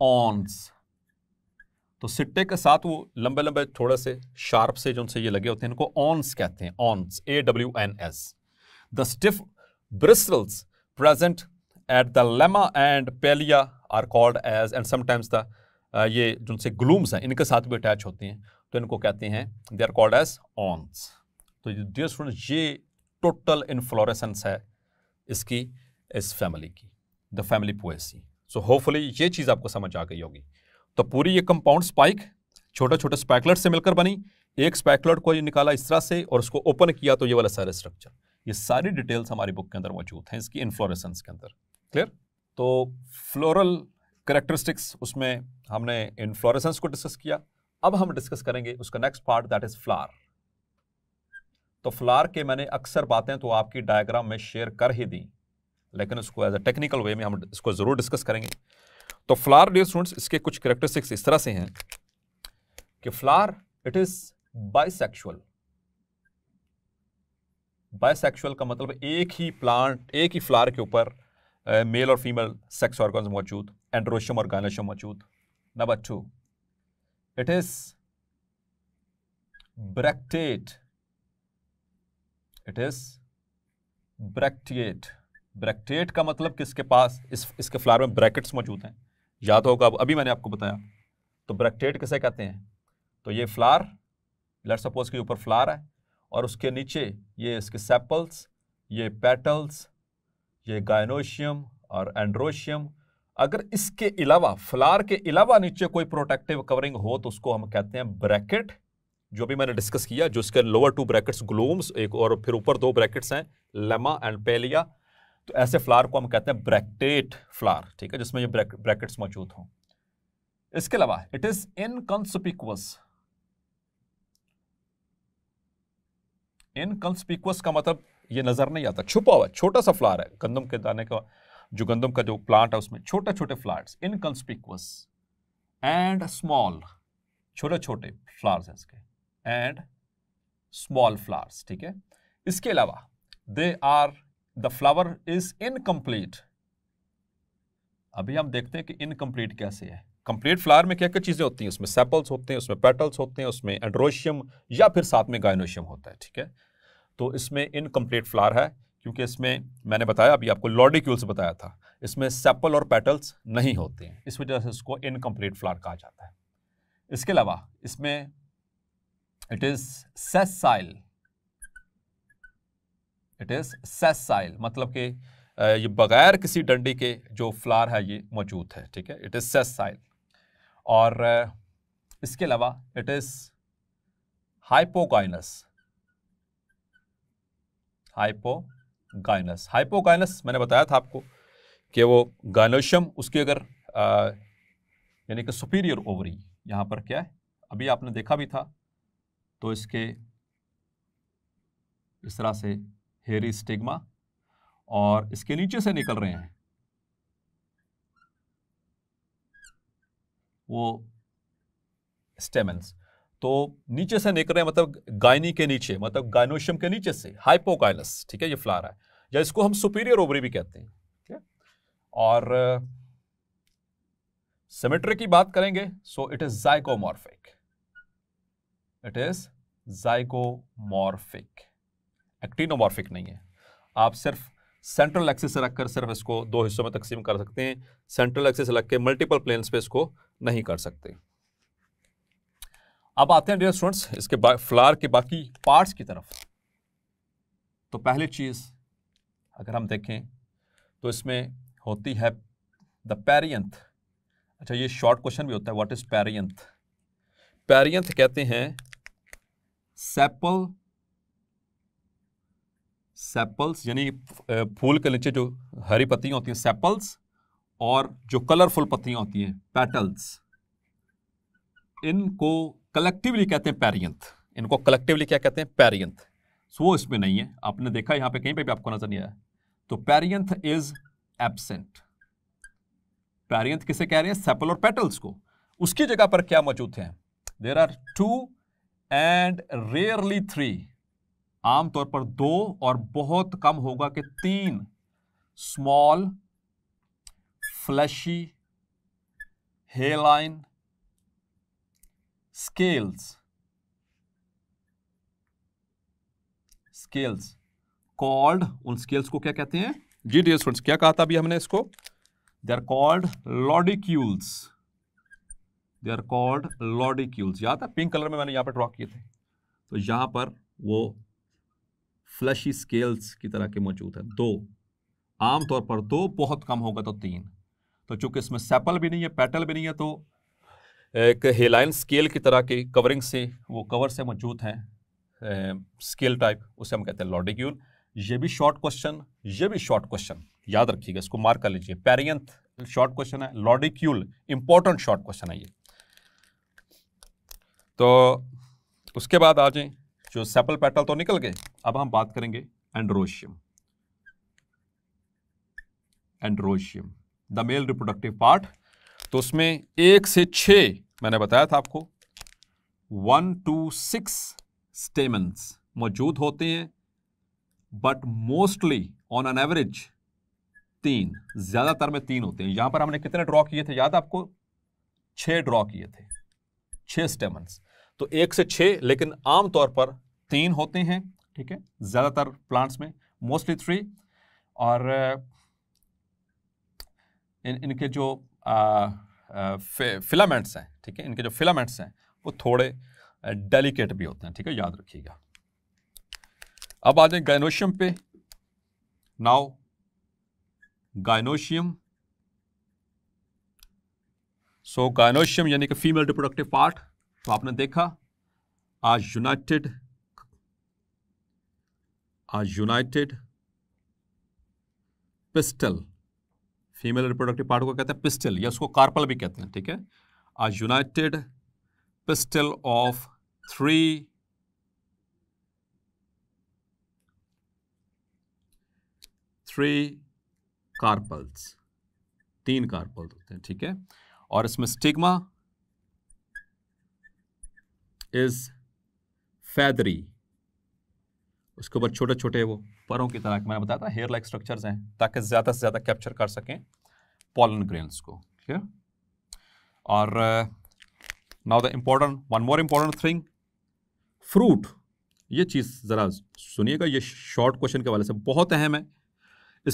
awns तो सिट्टे के साथ वो लंबे लंबे थोड़े से शार्प से जो उनसे ये लगे होते हैं इनको ऑन्स कहते हैं awns A W N S the stiff bristles present at the lemma and palea are called as and sometimes the ये जो उनसे ग्लूम्स हैं इनके साथ भी अटैच होते हैं तो इनको कहते हैं they are called as awns तो डियर स्टूडेंट ये टोटल इन्फ्लोरेसेंस है इसकी इस फैमिली की the family Poaceae so hopefully ये चीज़ आपको समझ आ गई होगी तो पूरी ये कंपाउंड स्पाइक छोटे छोटे स्पैकलेट से मिलकर बनी एक स्पैकलेट को ये निकाला इस तरह से और उसको ओपन किया तो ये वाला सारा स्ट्रक्चर ये सारी डिटेल्स हमारी बुक के अंदर मौजूद हैं इसकी इन्फ्लोरेसेंस के अंदर क्लियर तो फ्लोरल करेक्टरिस्टिक्स उसमें हमने इन्फ्लोरेसेंस को डिस्कस किया अब हम डिस्कस करेंगे उसका next part that is flower तो फ्लार के मैंने अक्सर बातें तो आपकी डायग्राम में शेयर कर ही दी लेकिन उसको एज अ टेक्निकल वे में हम इसको ज़रूर डिस्कस करेंगे तो फ्लावर डियर स्टूडेंट्स इसके कुछ करेक्टरिस्टिक्स इस तरह से हैं कि flower it is bisexual bisexual का मतलब एक ही प्लांट एक ही फ्लावर के ऊपर मेल और फीमेल सेक्स ऑर्गन मौजूद एंड्रोशियम और गायनोशम मौजूद number two it is bracteate it is bracteate bracteate का मतलब किसके पास इस इसके फ्लावर में ब्रैकेट्स मौजूद हैं याद होगा अब अभी मैंने आपको बताया तो ब्रैकटेट किसे कहते हैं तो ये फ्लार लेट सपोज के ऊपर फ्लार है और उसके नीचे ये इसके सेपल्स ये पेटल्स ये गायनोशियम और एंड्रोशियम अगर इसके अलावा फ्लार के अलावा नीचे कोई प्रोटेक्टिव कवरिंग हो तो उसको हम कहते हैं ब्रैकेट जो भी मैंने डिस्कस किया जो इसके लोअर टू ब्रैकेट्स ग्लूम्स एक और फिर ऊपर दो ब्रैकेट्स हैं लेमा एंड पेलिया तो ऐसे फ्लावर को हम कहते हैं ब्रैकटेट फ्लावर ठीक है जिसमें ये ब्रैकेट्स मौजूद हों इसके अलावा इट इज इनकॉन्सपिकुअस इनकॉन्सपिकुअस का मतलब ये नज़र नहीं आता छुपा हुआ छोटा सा फ्लावर है गंदम के दाने का जो गंदम का जो प्लांट है उसमें छोटे छोटे फ्लावर्स इनकॉन्सपिकुअस एंड स्मॉल छोटे छोटे फ्लावर्स हैं इसके एंड स्मॉल फ्लावर्स ठीक है इसके अलावा they are the flower is incomplete अभी हम देखते हैं कि इनकम्प्लीट कैसे है कंप्लीट फ्लावर में क्या क्या चीज़ें होती हैं उसमें सेपल्स होते हैं उसमें पेटल्स होते हैं उसमें एंड्रोशियम या फिर साथ में गायनोशियम होता है ठीक है तो इसमें इनकम्प्लीट फ्लावर है क्योंकि इसमें मैंने बताया अभी आपको लॉडिक्यूल्स बताया था इसमें सेपल और पेटल्स नहीं होते हैं इस वजह से इसको इनकम्प्लीट फ्लावर कहा जाता है इसके अलावा इसमें it is sessile it is sessile मतलब कि ये बग़ैर किसी डंडी के जो फ्लार है ये मौजूद है ठीक है इट इज़ सेसाइल और इसके अलावा it is hypogynous hypogynous hypogynous मैंने बताया था आपको कि वो गाइनोशियम उसकी अगर यानी कि सुपीरियर ओवरी यहां पर क्या है अभी आपने देखा भी था तो इसके इस तरह से हेरी स्टिग्मा और इसके नीचे से निकल रहे हैं वो स्टेमेंस तो नीचे से निकल रहे हैं मतलब गायनी के नीचे मतलब गायनोशियम के नीचे से हाइपोकाइलस ठीक है ये फ्लावर है या इसको हम सुपीरियर ओवरी भी कहते हैं ठीक है और सिमेट्री की बात करेंगे so it is zygomorphic it is zygomorphic actinomorphic नहीं है आप सिर्फ सेंट्रल एक्सिस रखकर सिर्फ इसको दो हिस्सों में तकसीम कर सकते हैं सेंट्रल एक्सिस रख के मल्टीपल प्लेन्स पे इसको नहीं कर सकते अब आते हैं डियर स्टूडेंट्स इसके फ्लावर के बाकी पार्ट्स की तरफ तो पहली चीज़ अगर हम देखें तो इसमें होती है द पैरियंथ अच्छा ये शॉर्ट क्वेश्चन भी होता है व्हाट इज़ पैरियंथ पैरियंथ कहते हैं सेपल सेपल्स यानी फूल के नीचे जो हरी पत्तियां होती हैं सेपल्स और जो कलरफुल पत्तियां होती हैं पेटल्स इनको कलेक्टिवली कहते हैं पेरियंथ इनको कलेक्टिवली क्या कहते हैं पेरियंथ सो वो इसमें नहीं है आपने देखा यहां पे कहीं पे भी आपको नजर नहीं आया तो पेरियंथ इज एबसेंट पेरियंथ किसे कह रहे हैं सेपल और पेटल्स को उसकी जगह पर क्या मौजूद है there are two and rarely three आमतौर पर दो और बहुत कम होगा कि तीन small fleshy hyaline scales scales called उन स्केल्स को क्या कहते हैं जी डी स्टूडेंट्स क्या कहा था अभी हमने इसको they are called lodicules they are called lodicules याद है पिंक कलर में मैंने यहां पर ड्रॉ किए थे तो यहां पर वो फ्लशी स्केल्स की तरह के मौजूद है दो आमतौर पर दो बहुत कम होगा तो तीन तो चूंकि इसमें सेपल भी नहीं है पेटल भी नहीं है तो एक हेलाइन स्केल की तरह की कवरिंग से वो कवर से मौजूद हैं स्केल टाइप उसे हम कहते हैं लॉडिक्यूल ये भी शॉर्ट क्वेश्चन ये भी शॉर्ट क्वेश्चन याद रखिएगा इसको मार्क कर लीजिए पेरियंथ शॉर्ट क्वेश्चन है लॉडिक्यूल इंपॉर्टेंट शॉर्ट क्वेश्चन है ये तो उसके बाद आ जाए जो सेपल पेटल तो निकल गए अब हम बात करेंगे androecium androecium the male reproductive part तो उसमें एक से छ मैंने बताया था आपको वन टू सिक्स स्टेमन्स मौजूद होते हैं but mostly on an average तीन ज्यादातर में तीन होते हैं यहां पर हमने कितने ड्रॉ किए थे याद आपको छह ड्रॉ किए थे छह स्टेमन्स तो एक से छ लेकिन आमतौर पर तीन होते हैं ठीक है ज़्यादातर प्लांट्स में मोस्टली थ्री और इन इनके जो फिलामेंट्स हैं ठीक है इनके जो फिलामेंट्स हैं वो थोड़े डेलिकेट भी होते हैं ठीक है याद रखिएगा अब आ जाए गाइनोशियम पे नाउ गाइनोशियम सो गाइनोशियम यानी कि फीमेल रिप्रोडक्टिव पार्ट तो आपने देखा आज united are united pistil female reproductive part को कहते हैं पिस्टल या उसको कार्पल भी कहते हैं ठीक है are united pistil of three three carpels तीन कार्पल होते हैं ठीक है और इसमें स्टिग्मा इज फैदरी उसके ऊपर छोटे छोटे वो परों की तरह मैंने बताया था हेयर लाइक स्ट्रक्चर्स हैं ताकि ज़्यादा से ज़्यादा कैप्चर कर सकें पॉलन ग्रेन्स को ठीक और now the important one more important thing fruit ये चीज़ ज़रा सुनिएगा ये शॉर्ट क्वेश्चन के वाले से बहुत अहम है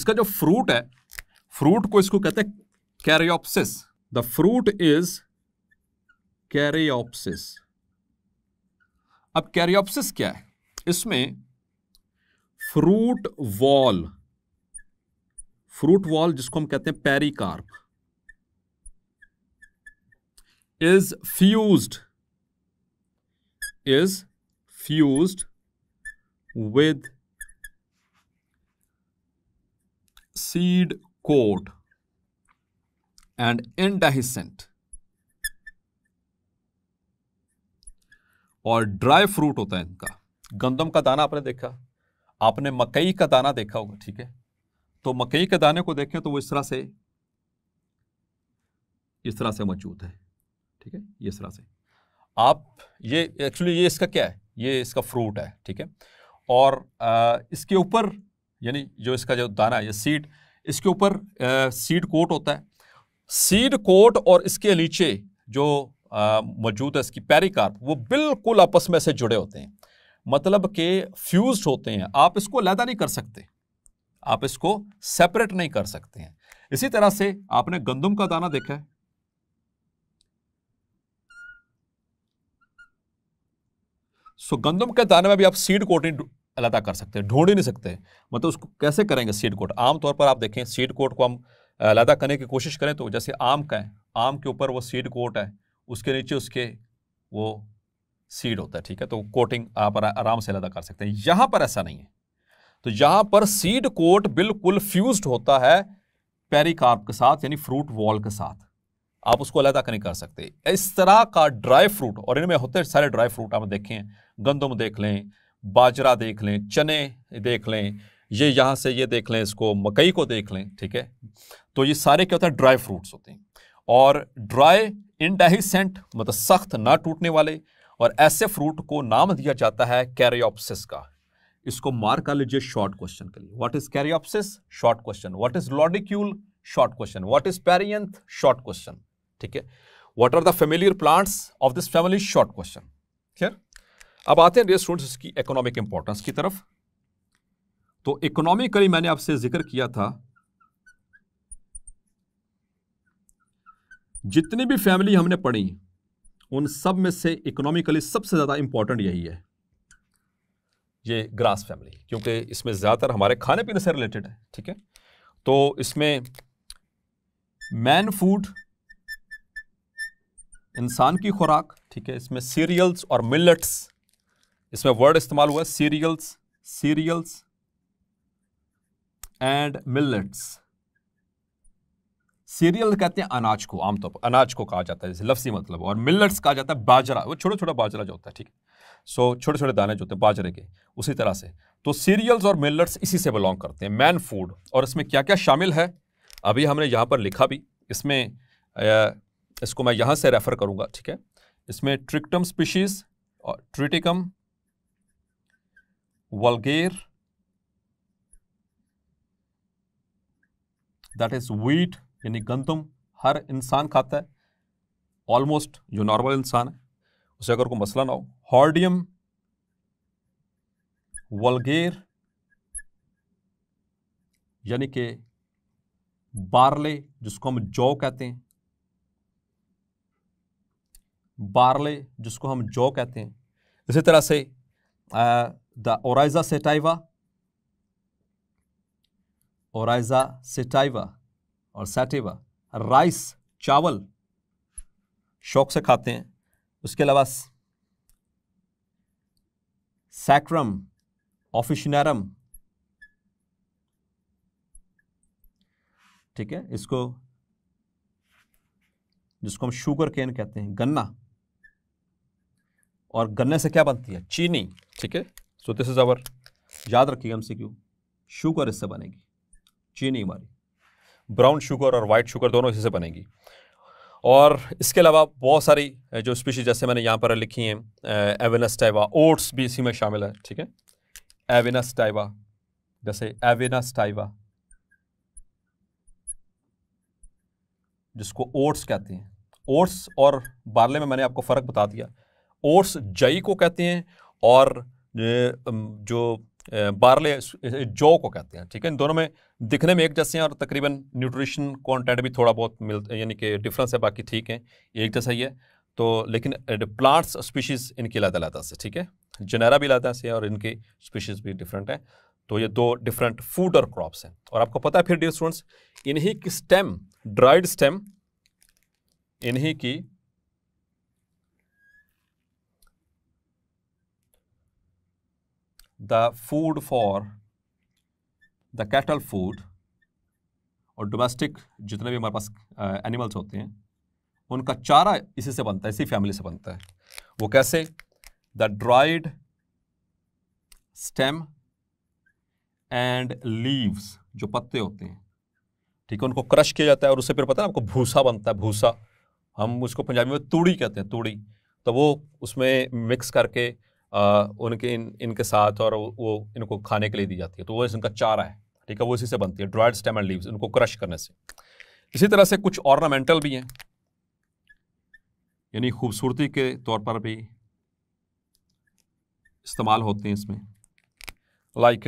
इसका जो फ्रूट है फ्रूट को इसको कहते हैं caryopsis the fruit is caryopsis अब कैरियोप्सिस क्या है इसमें फ्रूट वॉल फ्रूट वॉल जिसको हम कहते हैं pericarp is fused is fused with seed coat and indehiscent और ड्राई फ्रूट होता है इनका गंदम का दाना आपने देखा आपने मकई का दाना देखा होगा ठीक है तो मकई के दाने को देखें तो वो इस तरह से इस तरह से मौजूद है ठीक है ये इस तरह से आप ये एक्चुअली ये इसका क्या है ये इसका फ्रूट है ठीक है और आ, इसके ऊपर यानी जो इसका जो दाना है ये सीड इसके ऊपर सीड कोट होता है सीड कोट और इसके नीचे जो मौजूद है इसकी पेरिकार्प वो बिल्कुल आपस में से जुड़े होते हैं मतलब के फ्यूज होते हैं आप इसको लैदा नहीं कर सकते आप इसको सेपरेट नहीं कर सकते हैं इसी तरह से आपने गंदम का दाना देखा है सो गंदम के दाने में भी आप सीड कोट नहीं अलहदा कर सकते ढूंढ ही नहीं सकते मतलब उसको कैसे करेंगे सीड कोट आमतौर पर आप देखें सीड कोट को हम अलहदा करने की कोशिश करें तो जैसे आम का है आम के ऊपर वो सीड कोट है उसके नीचे उसके वो सीड होता है ठीक है तो कोटिंग आप आराम से अलहदा कर सकते हैं यहाँ पर ऐसा नहीं है तो यहाँ पर सीड कोट बिल्कुल फ्यूज होता है पेरिकार्प के साथ यानी फ्रूट वॉल के साथ आप उसको अलहदा नहीं कर सकते इस तरह का ड्राई फ्रूट और इनमें होते सारे ड्राई फ्रूट आप देखें गंदम देख लें बाजरा देख लें चने देख लें ये यहाँ से ये देख लें इसको मकई को देख लें ठीक है तो ये सारे क्या होता है ड्राई फ्रूट्स होते हैं और ड्राई इनडाहीसेंट मतलब सख्त ना टूटने वाले और ऐसे फ्रूट को नाम दिया जाता है कैरियोप्सिस का इसको मार कर लीजिए शॉर्ट क्वेश्चन के लिए what is caryopsis short question what is lodicule short question what is perianth short question ठीक है what are the familiar plants of this family short question clear अब आते हैं डियर स्टूडेंट्स इसकी इकोनॉमिक इंपॉर्टेंस की तरफ तो इकोनॉमिकली मैंने आपसे जिक्र किया था जितनी भी फैमिली हमने पढ़ी उन सब में से इकोनॉमिकली सबसे ज़्यादा इम्पॉर्टेंट यही है ये ग्रास फैमिली क्योंकि इसमें ज़्यादातर हमारे खाने पीने से रिलेटेड है ठीक है तो इसमें मैन फूड इंसान की खुराक ठीक है इसमें सीरियल्स और मिलट्स इसमें वर्ड इस्तेमाल हुआ है cereals cereals and millets cereal कहते हैं अनाज को आमतौर पर अनाज को कहा जाता है जैसे लफ्सी मतलब और मिलट्स कहा जाता है बाजरा वो छोटा छोटा बाजरा जो होता है ठीक सो छोटे छोटे दाने जो होते हैं बाजरे के उसी तरह से तो सीरियल्स और मिलट्स इसी से बिलोंग करते हैं मैन फूड और इसमें क्या क्या शामिल है अभी हमने यहाँ पर लिखा भी इसमें इसको मैं यहाँ से रेफ़र करूँगा ठीक है इसमें ट्रिक्टम स्पीशीज और Triticum vulgare that is wheat यानी गंदम हर इंसान खाता है ऑलमोस्ट जो नॉर्मल इंसान है उसे अगर कोई मसला ना हो हॉर्डियम वलगेर यानी कि बारले जिसको हम जौ कहते हैं बारले जिसको हम जौ कहते हैं इसी तरह से the Oryza sativa Oryza sativa और सैटेवा राइस चावल शौक से खाते हैं उसके अलावा सैक्रम ऑफिशनरम ठीक है इसको जिसको हम शुगर केन कहते हैं गन्ना और गन्ने से क्या बनती है चीनी ठीक है सो दिस इज अवर याद रखिएगा हमसे क्यों शुगर इससे बनेगी चीनी हमारी ब्राउन शुगर और वाइट शुगर दोनों इसी से बनेगी और इसके अलावा बहुत सारी जो स्पीशीज जैसे मैंने यहाँ पर लिखी हैं एवेनस टाइवा ओट्स भी इसी में शामिल है ठीक है एवेनस टाइवा जैसे एवेनस टाइवा जिसको ओट्स कहते हैं ओट्स और बारले में मैंने आपको फ़र्क बता दिया ओट्स जई को कहते हैं और जो बारले जौ को कहते हैं ठीक है इन दोनों में दिखने में एक जैसे हैं और तकरीबन न्यूट्रिशन कॉन्टेंट भी थोड़ा बहुत मिल यानी कि डिफरेंस है बाकी ठीक है एक जैसा ही है तो लेकिन प्लांट्स स्पीशीज़ इनकी अलग अलग से ठीक है जनेरा भी अलग से और इनकी स्पीशीज़ भी डिफरेंट है तो ये दो डिफरेंट फूड और क्रॉप्स हैं और आपको पता है फिर डियर स्टूडेंट्स इन्हीं की स्टेम ड्राइड स्टेम इन्हीं की the food for the cattle food और डोमेस्टिक जितने भी हमारे पास एनिमल्स होते हैं उनका चारा इसी से बनता है इसी फैमिली से बनता है वो कैसे the dried stem and leaves जो पत्ते होते हैं ठीक है उनको क्रश किया जाता है और उससे फिर पता है आपको भूसा बनता है भूसा हम उसको पंजाबी में तूड़ी कहते हैं तूड़ी तो वो उसमें मिक्स करके आ, उनके इन इनके साथ और वो इनको खाने के लिए दी जाती है तो वो इनका चारा है ठीक है वो इसी से बनती है ड्राइड स्टेम एंड लीव्स इनको क्रश करने से इसी तरह से कुछ ऑर्नामेंटल भी हैं यानी खूबसूरती के तौर पर भी इस्तेमाल होते हैं इसमें like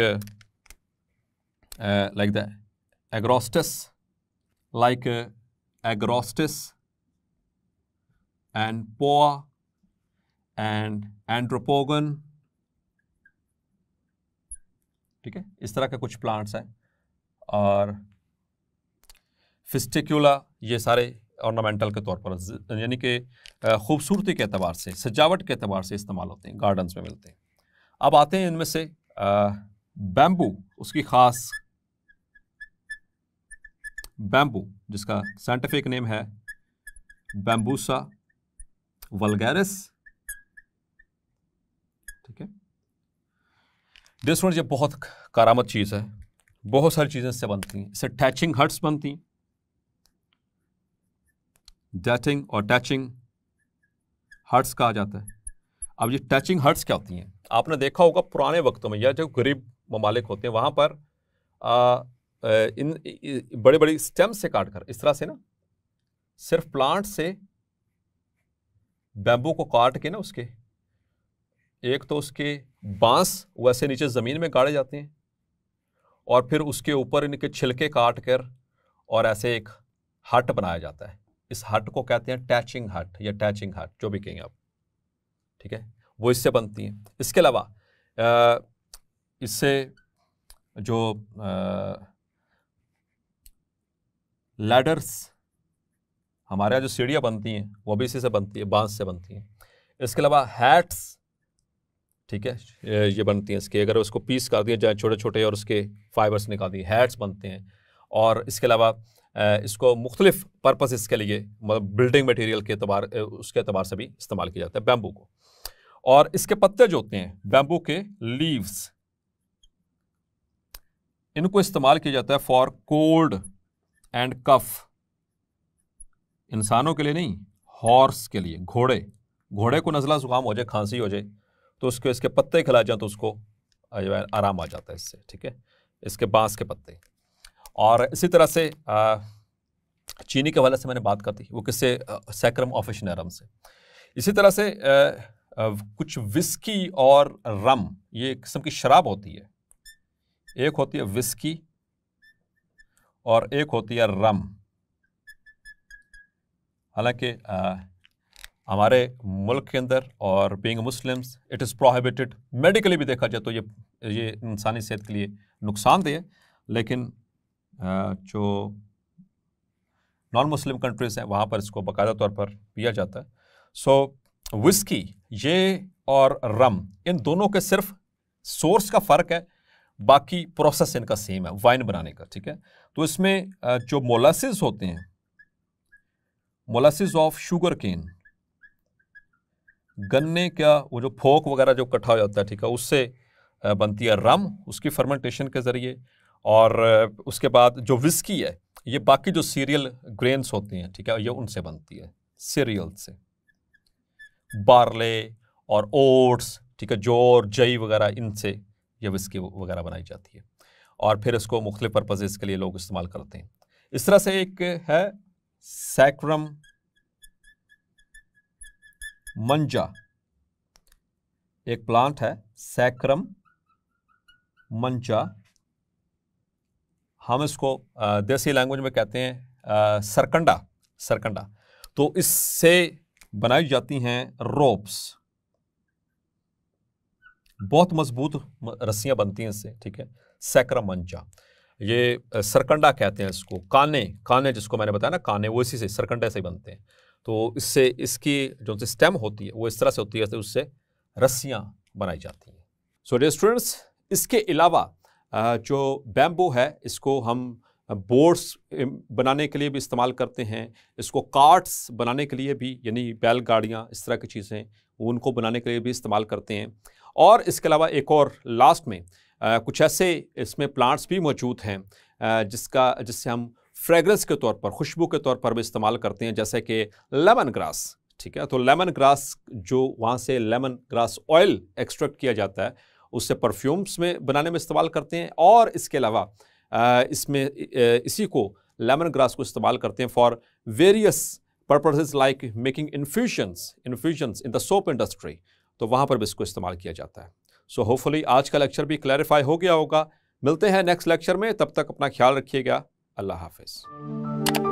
like the Agrostis like Agrostis and Poa and Andropogon ठीक है इस तरह के कुछ प्लांट्स हैं और फिस्टिक्यूला ये सारे ऑर्नामेंटल के तौर पर यानी कि खूबसूरती के अतबार से सजावट के अतबार से इस्तेमाल होते हैं गार्डन्स में मिलते हैं अब आते हैं इनमें से बैम्बू उसकी ख़ास बैम्बू जिसका साइंटिफिक नेम है बैम्बूसा वलगैरिस ठीक है डिस्टोरेंट ये बहुत कारामद चीज़ है बहुत सारी चीज़ें इससे बनती हैं इससे टैचिंग हर्ट्स बनती हैं डैचिंग और टैचिंग हर्ट्स कहा जाता है अब ये टैचिंग हर्ट्स क्या होती हैं आपने देखा होगा पुराने वक्तों में या जो गरीब ममालिक होते हैं वहाँ पर आ, इन बड़े बड़े स्टेम से काट कर इस तरह से ना सिर्फ प्लांट से बैम्बू को काट के ना उसके एक तो उसके बांस वैसे नीचे ज़मीन में गाड़े जाते हैं और फिर उसके ऊपर इनके छिलके काट कर और ऐसे एक हट बनाया जाता है इस हट को कहते हैं टैचिंग हट या टैचिंग हट जो भी कहेंगे आप ठीक है वो इससे बनती हैं इसके अलावा इससे जो लैडर्स हमारे यहाँ जो सीढ़ियाँ बनती हैं वो भी इसी से बनती है बांस से बनती हैं इसके अलावा हैट्स ठीक है ये बनती हैं इसके अगर उसको पीस कर दिए जाए छोटे छोटे और उसके फाइबर्स निकाल दिए हैड्स बनते हैं और इसके अलावा इसको मुख्तलिफ पर्पज़ के लिए मतलब बिल्डिंग मटेरियल के अतबार उसके अतबार से भी इस्तेमाल किया जाता है बैम्बू को और इसके पत्ते जो होते हैं बैम्बू के लीव्स इनको इस्तेमाल किया जाता है फॉर कोल्ड एंड कफ इंसानों के लिए नहीं हॉर्स के लिए घोड़े घोड़े को नज़ला ज़ुकाम हो जाए खांसी हो जाए तो, तो उसको इसके पत्ते खिलाए जाएँ तो उसको जो है आराम आ जाता है इससे ठीक है इसके बांस के पत्ते और इसी तरह से आ, चीनी के हवाले से मैंने बात कर दी वो किससे सैक्रम ऑफिश नरम से इसी तरह से आ, आ, कुछ विस्की और रम ये किस्म की शराब होती है एक होती है विस्की और एक होती है रम हालांकि हमारे मुल्क के अंदर और being Muslims it is prohibited medically भी देखा जाए तो ये ये इंसानी सेहत के लिए नुकसानदेह है लेकिन जो नॉन मुस्लिम कंट्रीज़ हैं वहाँ पर इसको बाकायदा तौर पर पिया जाता है सो so, विस्की ये और रम इन दोनों के सिर्फ सोर्स का फ़र्क है बाकी प्रोसेस इनका सेम है वाइन बनाने का ठीक है तो इसमें जो मोलासिस होते हैं मोलासिस ऑफ शुगर केन गन्ने का वो जो फोक वगैरह जो इकट्ठा हो जाता है ठीक है उससे बनती है रम उसकी फर्मेंटेशन के ज़रिए और उसके बाद जो विस्की है ये बाकी जो सीरियल ग्रेन्स होते हैं ठीक है ये उनसे बनती है सीरियल से बारले और ओट्स ठीक है जोर जई वगैरह इनसे ये विस्की वगैरह बनाई जाती है और फिर इसको मुख्तलिफ पर्पजेज़ के लिए लोग इस्तेमाल करते हैं इस तरह से एक है सैक्रम मंजा एक प्लांट है सैक्रम मंजा हम इसको देसी लैंग्वेज में कहते हैं सरकंडा सरकंडा तो इससे बनाई जाती हैं रोप्स बहुत मजबूत रस्सियां बनती हैं इससे ठीक है सैक्रम मंजा ये सरकंडा कहते हैं इसको काने काने जिसको मैंने बताया ना काने वो इसी से सरकंडे से बनते हैं तो इससे इसकी जो स्टेम होती है वो इस तरह से होती है उससे रस्सियाँ बनाई जाती हैं सो so, स्टूडेंट्स इसके अलावा जो बैम्बू है इसको हम बोर्ड्स बनाने के लिए भी इस्तेमाल करते हैं इसको कार्ट्स बनाने के लिए भी यानी बैलगाड़ियाँ इस तरह की चीज़ें उनको बनाने के लिए भी इस्तेमाल करते हैं और इसके अलावा एक और लास्ट में आ, कुछ ऐसे इसमें प्लांट्स भी मौजूद हैं जिसका जिससे हम फ्रेगरेंस के तौर पर खुशबू के तौर पर भी इस्तेमाल करते हैं जैसे कि लेमन ग्रास ठीक है तो लेमन ग्रास जो वहाँ से लेमन ग्रास ऑयल एक्सट्रैक्ट किया जाता है उससे परफ्यूम्स में बनाने में इस्तेमाल करते हैं और इसके अलावा इसमें इसी को लेमन ग्रास को इस्तेमाल करते हैं for various purposes like making infusions infusions in the soap industry तो वहाँ पर भी इसको इस्तेमाल किया जाता है सो so होपफुली आज का लेक्चर भी क्लैरिफाई हो गया होगा मिलते हैं नेक्स्ट लेक्चर में तब तक अपना ख्याल रखिएगा अल्लाह हाफिज़